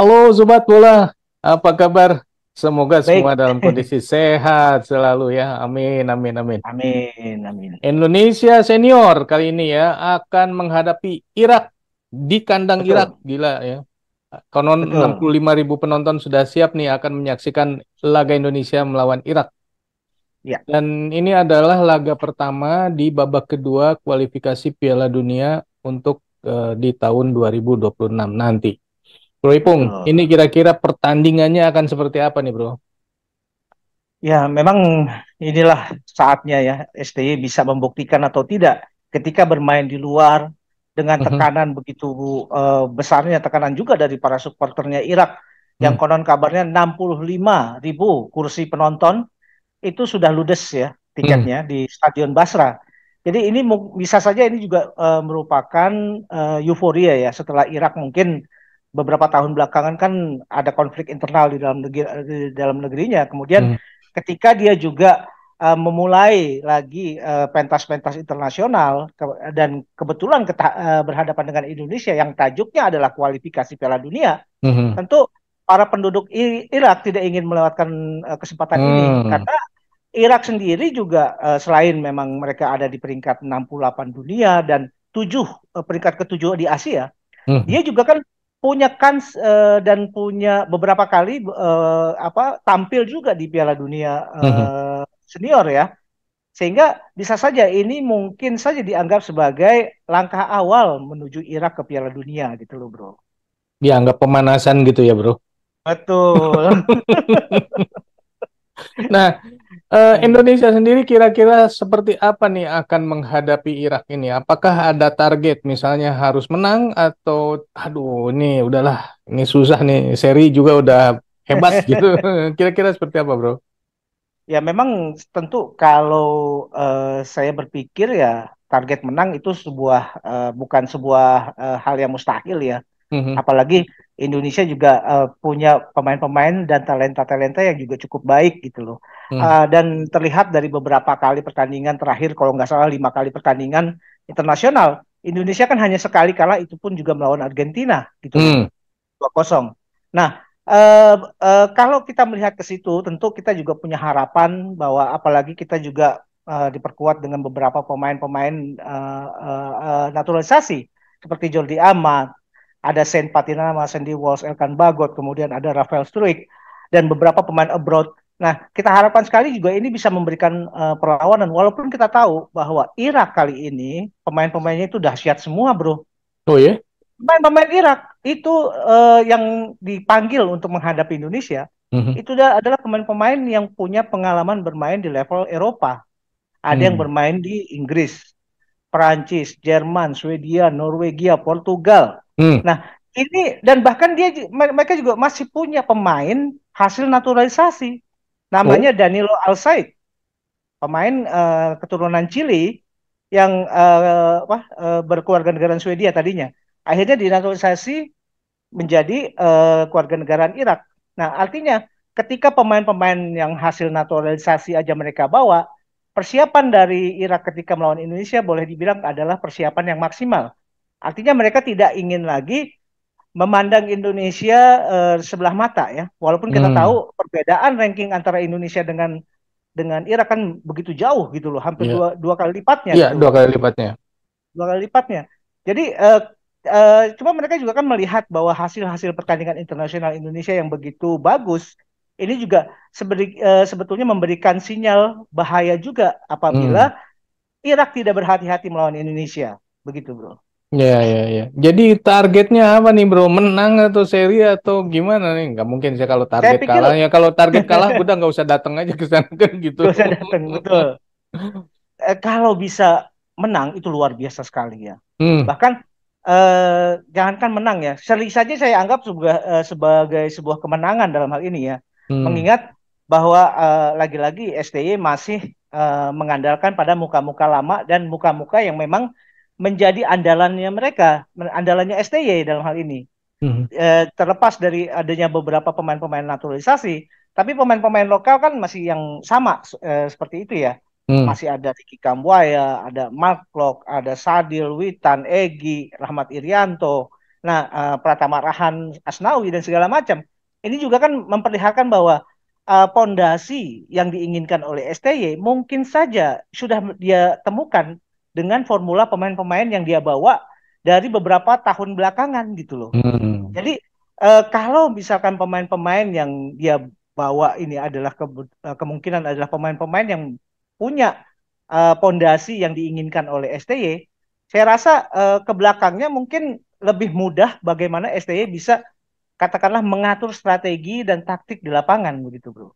Halo Sobat Bola, apa kabar? Semoga Baik. semua dalam kondisi sehat selalu ya. Amin, amin, amin. Amin, amin. Indonesia senior kali ini ya akan menghadapi Irak di kandang Betul. Irak. Gila ya. Konon Betul. 65 ribu penonton sudah siap nih akan menyaksikan laga Indonesia melawan Irak. Ya. Dan ini adalah laga pertama di babak kedua kualifikasi Piala Dunia untuk uh, di tahun 2026 nanti. Bro Ipung, oh. ini kira-kira pertandingannya akan seperti apa nih, Bro? Ya, memang inilah saatnya ya STY bisa membuktikan atau tidak ketika bermain di luar dengan mhm. tekanan uh -huh. begitu uh, besarnya tekanan juga dari para supporternya Irak mhm. yang konon kabarnya 65 ribu kursi penonton itu sudah ludes ya tiketnya mhm. di Stadion Basra. Jadi ini bisa saja ini juga uh, merupakan uh, euforia ya setelah Irak mungkin beberapa tahun belakangan kan ada konflik internal di dalam negeri di dalam negerinya. Kemudian hmm. ketika dia juga uh, memulai lagi eh, pentas-pentas uh, internasional ke dan kebetulan uh, berhadapan dengan Indonesia yang tajuknya adalah kualifikasi Piala Dunia, hmm. tentu para penduduk Irak tidak ingin melewatkan uh, kesempatan hmm. ini karena Irak sendiri juga uh, selain memang mereka ada di peringkat 68 dunia dan tujuh uh, peringkat ketujuh di Asia, hmm. dia juga kan punya kans uh, dan punya beberapa kali uh, apa tampil juga di Piala Dunia uh, senior ya. Sehingga bisa saja ini mungkin saja dianggap sebagai langkah awal menuju Irak ke Piala Dunia gitu loh, Bro. Dianggap pemanasan gitu ya, Bro. Betul. nah, Uh, Indonesia sendiri kira-kira seperti apa nih akan menghadapi Irak ini? Apakah ada target misalnya harus menang atau aduh ini udahlah ini susah nih seri juga udah hebat gitu. Kira-kira seperti apa bro? Ya memang tentu kalau uh, saya berpikir ya target menang itu sebuah uh, bukan sebuah uh, hal yang mustahil ya. Mm -hmm. Apalagi Indonesia juga uh, punya pemain-pemain dan talenta-talenta yang juga cukup baik gitu loh. Hmm. Uh, dan terlihat dari beberapa kali pertandingan terakhir, kalau nggak salah lima kali pertandingan internasional, Indonesia kan hanya sekali kalah itu pun juga melawan Argentina gitu, hmm. kosong. Nah, uh, uh, kalau kita melihat ke situ, tentu kita juga punya harapan bahwa apalagi kita juga uh, diperkuat dengan beberapa pemain-pemain uh, uh, naturalisasi seperti Jordi Amat, ada Saint Patina sama Sandy Walsh, Elkan Bagot, kemudian ada Rafael Struik dan beberapa pemain abroad. Nah, kita harapkan sekali juga ini bisa memberikan uh, perlawanan walaupun kita tahu bahwa Irak kali ini pemain-pemainnya itu dahsyat semua, Bro. Oh ya. Pemain-pemain Irak itu uh, yang dipanggil untuk menghadapi Indonesia mm-hmm. itu adalah pemain-pemain yang punya pengalaman bermain di level Eropa. Ada hmm. yang bermain di Inggris, Perancis, Jerman, Swedia, Norwegia, Portugal, Hmm. Nah, ini dan bahkan dia mereka juga masih punya pemain hasil naturalisasi. Namanya oh. Danilo Alsaid. Pemain uh, keturunan Chili yang uh, apa, uh, berkeluarga negara Swedia tadinya. Akhirnya dinaturalisasi menjadi uh, keluarga negara Irak. Nah, artinya ketika pemain-pemain yang hasil naturalisasi aja mereka bawa, persiapan dari Irak ketika melawan Indonesia boleh dibilang adalah persiapan yang maksimal. Artinya mereka tidak ingin lagi memandang Indonesia uh, sebelah mata ya. Walaupun kita hmm. tahu perbedaan ranking antara Indonesia dengan dengan Irak kan begitu jauh gitu loh, hampir yeah. dua dua kali lipatnya. Iya, yeah, gitu. dua kali lipatnya. Dua kali lipatnya. Jadi uh, uh, cuma mereka juga kan melihat bahwa hasil-hasil pertandingan internasional Indonesia yang begitu bagus ini juga seberi, uh, sebetulnya memberikan sinyal bahaya juga apabila hmm. Irak tidak berhati-hati melawan Indonesia. Begitu, Bro. Ya, ya, ya. Jadi targetnya apa nih bro? Menang atau seri atau gimana nih? Gak mungkin sih kalau target pikir... kalah. Ya kalau target kalah udah nggak usah datang aja ke sana kan gitu. Gak usah datang, betul. eh, kalau bisa menang itu luar biasa sekali ya. Hmm. Bahkan eh, jangankan menang ya, seri saja saya anggap sebagai, eh, sebagai sebuah kemenangan dalam hal ini ya. Hmm. Mengingat bahwa eh, lagi-lagi STY masih eh, mengandalkan pada muka-muka lama dan muka-muka yang memang menjadi andalannya mereka, andalannya STY dalam hal ini. Hmm. E, terlepas dari adanya beberapa pemain-pemain naturalisasi, tapi pemain-pemain lokal kan masih yang sama e, seperti itu ya. Hmm. Masih ada Ricky Kambuaya, ada Mark Lok, ada Sadil, Witan, Egi, Rahmat Irianto, nah e, Pratama Rahan Asnawi dan segala macam. Ini juga kan memperlihatkan bahwa pondasi e, yang diinginkan oleh STY mungkin saja sudah dia temukan dengan formula pemain-pemain yang dia bawa dari beberapa tahun belakangan gitu loh. Hmm. Jadi eh, kalau misalkan pemain-pemain yang dia bawa ini adalah ke, eh, kemungkinan adalah pemain-pemain yang punya eh, pondasi yang diinginkan oleh STY, saya rasa eh, ke belakangnya mungkin lebih mudah bagaimana STY bisa katakanlah mengatur strategi dan taktik di lapangan begitu, Bro. Oke,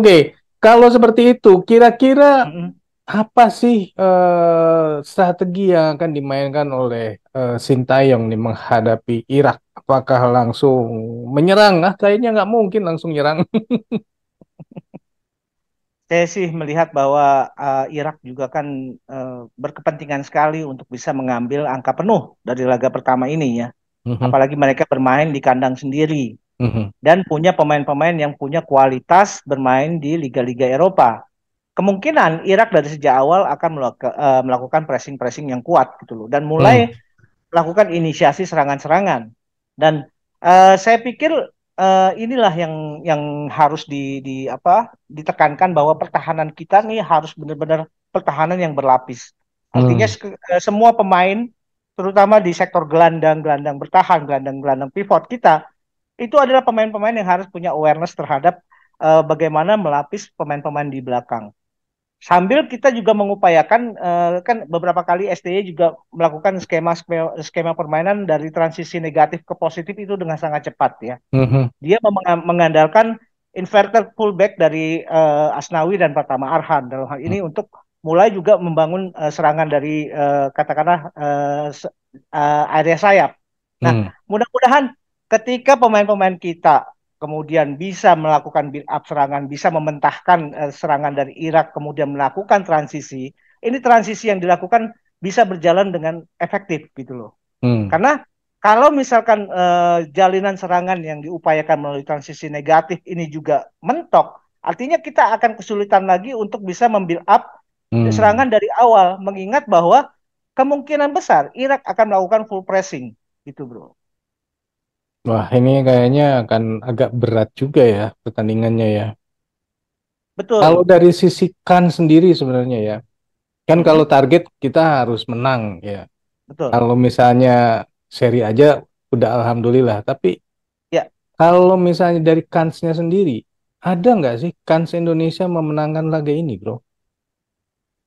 okay. kalau seperti itu kira-kira mm -hmm apa sih uh, strategi yang akan dimainkan oleh uh, Sintayong nih menghadapi Irak? Apakah langsung menyerang? Ah, kayaknya nggak mungkin langsung menyerang. Saya sih melihat bahwa uh, Irak juga kan uh, berkepentingan sekali untuk bisa mengambil angka penuh dari laga pertama ini ya. Mm -hmm. Apalagi mereka bermain di kandang sendiri mm -hmm. dan punya pemain-pemain yang punya kualitas bermain di liga-liga Eropa kemungkinan Irak dari sejak awal akan eh, melakukan pressing-pressing yang kuat gitu loh dan mulai hmm. melakukan inisiasi serangan-serangan dan uh, saya pikir uh, inilah yang yang harus di, di apa ditekankan bahwa pertahanan kita nih harus benar-benar pertahanan yang berlapis artinya hmm. semua pemain terutama di sektor gelandang-gelandang bertahan gelandang-gelandang pivot kita itu adalah pemain-pemain yang harus punya awareness terhadap uh, bagaimana melapis pemain-pemain di belakang sambil kita juga mengupayakan uh, kan beberapa kali STY juga melakukan skema skema permainan dari transisi negatif ke positif itu dengan sangat cepat ya. Mm-hmm. Dia mengandalkan inverter pullback dari uh, Asnawi dan Pratama Arhan dalam hal ini mm-hmm. untuk mulai juga membangun uh, serangan dari uh, katakanlah uh, uh, area sayap. Nah, mm. mudah-mudahan ketika pemain-pemain kita kemudian bisa melakukan build up serangan, bisa mementahkan eh, serangan dari Irak, kemudian melakukan transisi. Ini transisi yang dilakukan bisa berjalan dengan efektif gitu loh. Hmm. Karena kalau misalkan uh, jalinan serangan yang diupayakan melalui transisi negatif ini juga mentok, artinya kita akan kesulitan lagi untuk bisa membuild up hmm. serangan dari awal, mengingat bahwa kemungkinan besar Irak akan melakukan full pressing gitu, bro. Wah, ini kayaknya akan agak berat juga ya pertandingannya ya. Betul. Kalau dari sisi kan sendiri sebenarnya ya. Kan kalau target kita harus menang ya. Betul. Kalau misalnya seri aja udah alhamdulillah, tapi ya. Kalau misalnya dari kansnya sendiri, ada nggak sih kans Indonesia memenangkan laga ini, Bro?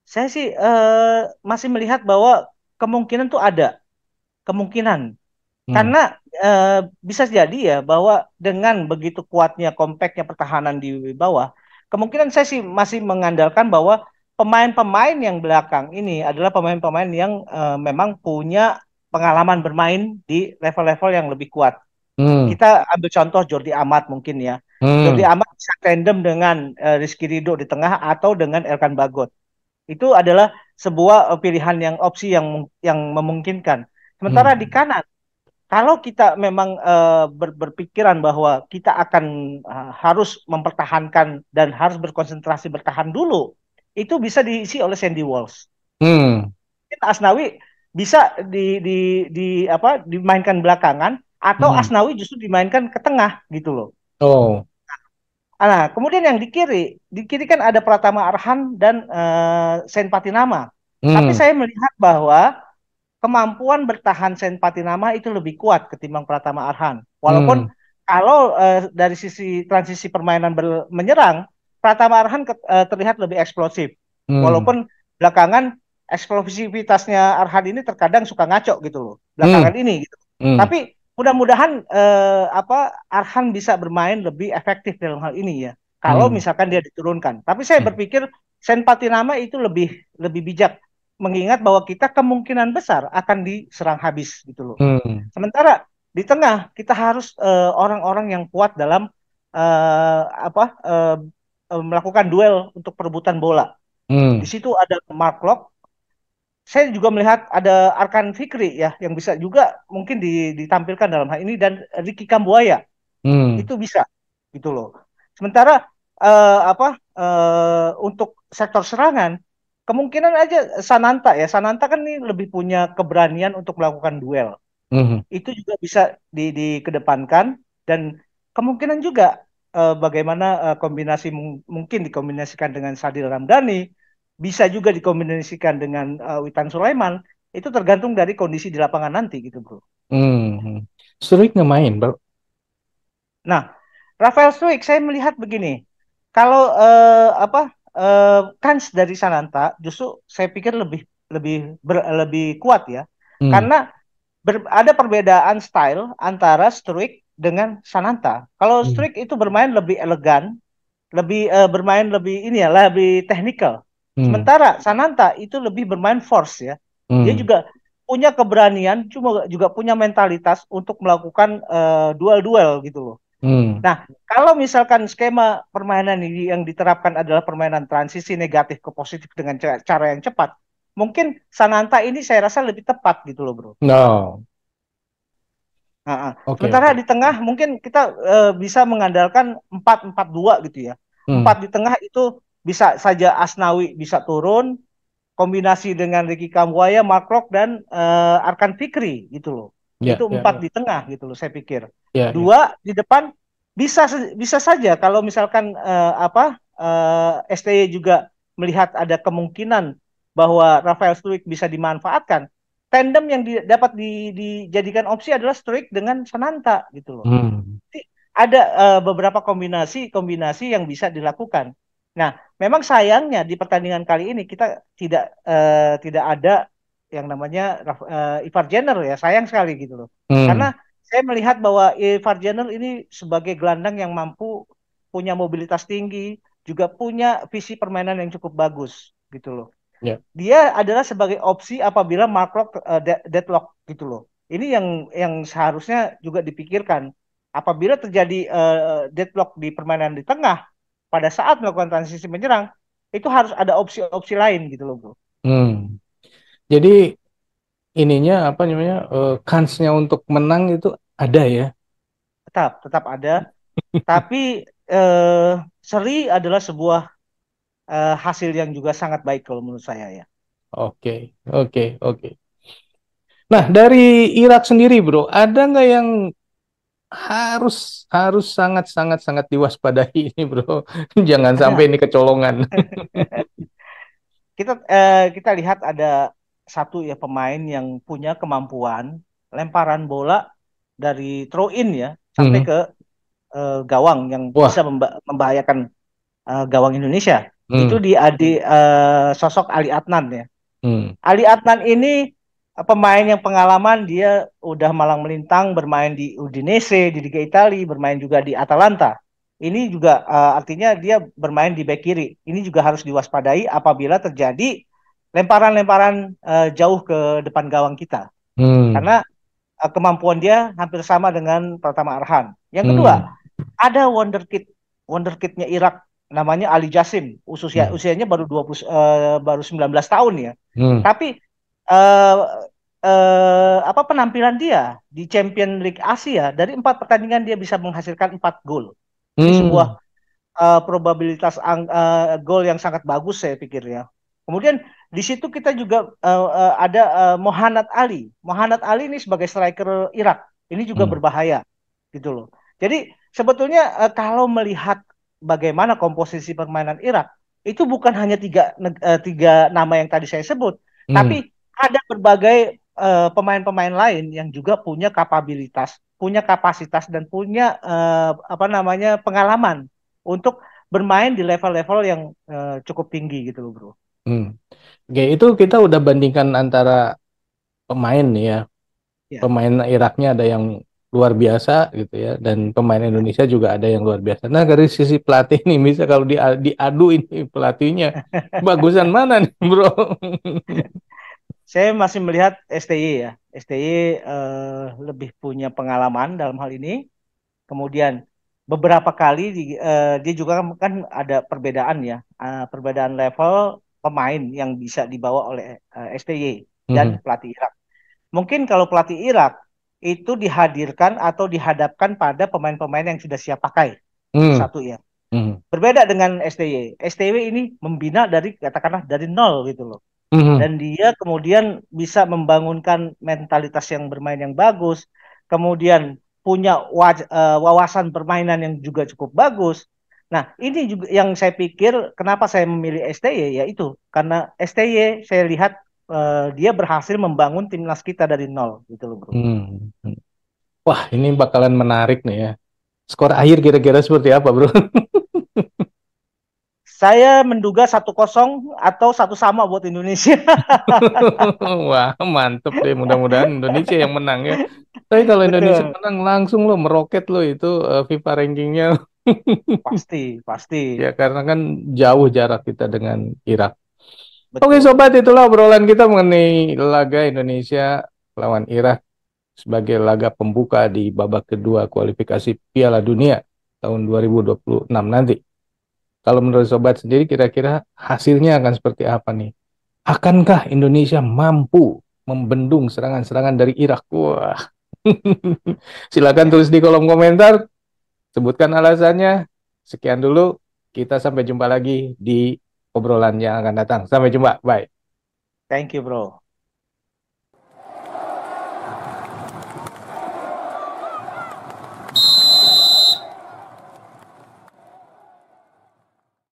Saya sih uh, masih melihat bahwa kemungkinan tuh ada. Kemungkinan Hmm. Karena uh, bisa jadi ya bahwa dengan begitu kuatnya kompaknya pertahanan di bawah, kemungkinan saya sih masih mengandalkan bahwa pemain-pemain yang belakang ini adalah pemain-pemain yang uh, memang punya pengalaman bermain di level-level yang lebih kuat. Hmm. Kita ambil contoh Jordi Amat mungkin ya. Hmm. Jordi Amat bisa tandem dengan uh, Rizky Ridho di tengah atau dengan Elkan Bagot. Itu adalah sebuah pilihan yang opsi yang yang memungkinkan. Sementara hmm. di kanan kalau kita memang uh, ber, berpikiran bahwa kita akan uh, harus mempertahankan dan harus berkonsentrasi bertahan dulu, itu bisa diisi oleh Sandy Walsh. Hmm. Asnawi bisa di, di, di apa dimainkan belakangan atau hmm. Asnawi justru dimainkan ke tengah gitu loh. Oh. Nah, nah kemudian yang di kiri, di kiri kan ada Pratama Arhan dan uh, eh, Sen Patinama. Hmm. Tapi saya melihat bahwa kemampuan bertahan Sen Patinama itu lebih kuat ketimbang Pratama Arhan. Walaupun hmm. kalau uh, dari sisi transisi permainan ber- menyerang, Pratama Arhan ke- uh, terlihat lebih eksplosif. Hmm. Walaupun belakangan eksplosivitasnya Arhan ini terkadang suka ngaco gitu loh belakangan hmm. ini gitu. Hmm. Tapi mudah-mudahan uh, apa Arhan bisa bermain lebih efektif dalam hal ini ya. Kalau hmm. misalkan dia diturunkan. Tapi saya hmm. berpikir Sen Patinama itu lebih lebih bijak mengingat bahwa kita kemungkinan besar akan diserang habis gitu loh. Hmm. Sementara di tengah kita harus eh, orang-orang uh, yang kuat dalam uh, apa uh, melakukan duel untuk perebutan bola. Hmm. Di situ ada Mark Locke. Saya juga melihat ada Arkan Fikri ya yang bisa juga mungkin ditampilkan dalam hal ini dan Ricky Kambuaya. Hmm. Itu bisa gitu loh. Sementara uh, apa uh, untuk sektor serangan kemungkinan aja Sananta ya Sananta kan ini lebih punya keberanian untuk melakukan duel mm-hmm. itu juga bisa di, dikedepankan dan kemungkinan juga uh, bagaimana uh, kombinasi mungkin dikombinasikan dengan Sadil Ramdhani bisa juga dikombinasikan dengan uh, Witan Sulaiman itu tergantung dari kondisi di lapangan nanti gitu bro. Mm-hmm. Struik ngemain bro. Nah Rafael Struik saya melihat begini kalau uh, apa uh, eh, kans dari Sananta justru saya pikir lebih lebih ber, lebih kuat ya. Hmm. Karena ber, ada perbedaan style antara Struik dengan Sananta. Kalau hmm. Struik itu bermain lebih elegan, lebih uh, bermain lebih ini ya, lebih teknikal. Hmm. Sementara Sananta itu lebih bermain force ya. Hmm. Dia juga punya keberanian, cuma juga punya mentalitas untuk melakukan duel uh, duel -duel, gitu loh. Hmm. Nah, kalau misalkan skema permainan ini yang diterapkan adalah permainan transisi negatif ke positif dengan cara yang cepat, mungkin Sananta ini saya rasa lebih tepat gitu loh, bro. No. Nah, okay, sementara okay. di tengah mungkin kita uh, bisa mengandalkan empat empat dua gitu ya. Hmm. Empat di tengah itu bisa saja Asnawi bisa turun, kombinasi dengan Ricky Kambuaya, Mark dan uh, Arkan Fikri gitu loh. Yeah, itu iya, empat yeah, di tengah gitu loh saya pikir. Yeah, iya. Dua yeah. di depan bisa bisa saja kalau misalkan uh, apa uh, eh, STY juga melihat ada kemungkinan bahwa Rafael Struik bisa dimanfaatkan. Tandem yang di, dapat di, dijadikan opsi adalah Struik dengan Sananta gitu loh. Hmm. ada uh, beberapa kombinasi-kombinasi yang bisa dilakukan. Nah, memang sayangnya di pertandingan kali ini kita tidak uh, tidak ada yang namanya uh, Ivar Jenner ya sayang sekali gitu loh hmm. karena saya melihat bahwa Ivar Jenner ini sebagai gelandang yang mampu punya mobilitas tinggi juga punya visi permainan yang cukup bagus gitu loh yeah. dia adalah sebagai opsi apabila Lock uh, deadlock gitu loh ini yang yang seharusnya juga dipikirkan apabila terjadi uh, deadlock di permainan di tengah pada saat melakukan transisi menyerang itu harus ada opsi-opsi lain gitu loh bro. Hmm. Jadi ininya apa namanya uh, kansnya untuk menang itu ada ya? Tetap, tetap ada. Tapi uh, seri adalah sebuah uh, hasil yang juga sangat baik kalau menurut saya ya. Oke, okay, oke, okay, oke. Okay. Nah dari Irak sendiri bro, ada nggak yang harus harus sangat sangat sangat diwaspadai ini bro, jangan sampai ini kecolongan. kita eh, kita lihat ada satu ya pemain yang punya kemampuan lemparan bola dari throw in ya sampai -hmm. ke uh, gawang yang Wah. bisa memba membahayakan uh, gawang Indonesia. Mm. Itu di adi uh, sosok Ali Adnan ya. Mm. Ali Adnan ini pemain yang pengalaman dia udah malang melintang bermain di Udinese, di Liga Italia, bermain juga di Atalanta. Ini juga uh, artinya dia bermain di back kiri. Ini juga harus diwaspadai apabila terjadi lemparan-lemparan uh, jauh ke depan gawang kita. Hmm. Karena uh, kemampuan dia hampir sama dengan pertama Arhan. Yang kedua, hmm. ada wonderkid, wonderkidnya Irak namanya Ali Jasim. Usia hmm. usianya baru 20 uh, eh, baru 19 tahun ya. Hmm. Tapi uh, uh, apa penampilan dia di Champion League Asia dari empat pertandingan dia bisa menghasilkan empat gol. Hmm. sebuah uh, probabilitas uh, gol yang sangat bagus saya pikir ya. Kemudian di situ kita juga uh, uh, ada uh, Mohanad Ali. Mohanad Ali ini sebagai striker Irak. Ini juga hmm. berbahaya gitu loh. Jadi sebetulnya uh, kalau melihat bagaimana komposisi permainan Irak itu bukan hanya tiga uh, tiga nama yang tadi saya sebut, hmm. tapi ada berbagai pemain-pemain uh, lain yang juga punya kapabilitas, punya kapasitas dan punya uh, apa namanya pengalaman untuk bermain di level-level yang uh, cukup tinggi gitu loh, Bro. Hmm. Oke, itu kita udah bandingkan antara pemain nih ya. ya. Pemain Iraknya ada yang luar biasa gitu ya dan pemain Indonesia juga ada yang luar biasa. Nah, dari sisi pelatih nih bisa kalau di diadu ini pelatihnya bagusan mana nih, Bro? Saya masih melihat STI ya. STI uh, eh, lebih punya pengalaman dalam hal ini. Kemudian beberapa kali di, uh, dia juga kan, kan ada perbedaan ya. uh, perbedaan level pemain yang bisa dibawa oleh uh, eh, SPY dan mm-hmm. pelatih Irak. Mungkin kalau pelatih Irak itu dihadirkan atau dihadapkan pada pemain-pemain yang sudah siap pakai mm. satu ya. Mm. Berbeda dengan STY. STY ini membina dari katakanlah dari nol gitu loh. Mm. Dan dia kemudian bisa membangunkan mentalitas yang bermain yang bagus, kemudian punya eh, wawasan permainan yang juga cukup bagus Nah, ini juga yang saya pikir kenapa saya memilih STY yaitu karena STY saya lihat uh, dia berhasil membangun timnas kita dari nol gitu loh, Bro. Hmm, hmm. Wah, ini bakalan menarik nih ya. Skor akhir kira-kira seperti apa, Bro? saya menduga satu kosong atau satu sama buat Indonesia. Wah, mantep deh. Mudah-mudahan Indonesia yang menang ya. Tapi kalau Indonesia menang langsung lo meroket lo itu eh, FIFA rankingnya pasti, pasti. Ya karena kan jauh jarak kita dengan Irak. Betul. Oke sobat, itulah obrolan kita mengenai laga Indonesia lawan Irak sebagai laga pembuka di babak kedua kualifikasi Piala Dunia tahun 2026 nanti. Kalau menurut sobat sendiri kira-kira hasilnya akan seperti apa nih? Akankah Indonesia mampu membendung serangan-serangan dari Irak? Wah. Silakan tulis di kolom komentar Sebutkan alasannya. Sekian dulu. Kita sampai jumpa lagi di obrolan yang akan datang. Sampai jumpa. Bye. Thank you, bro.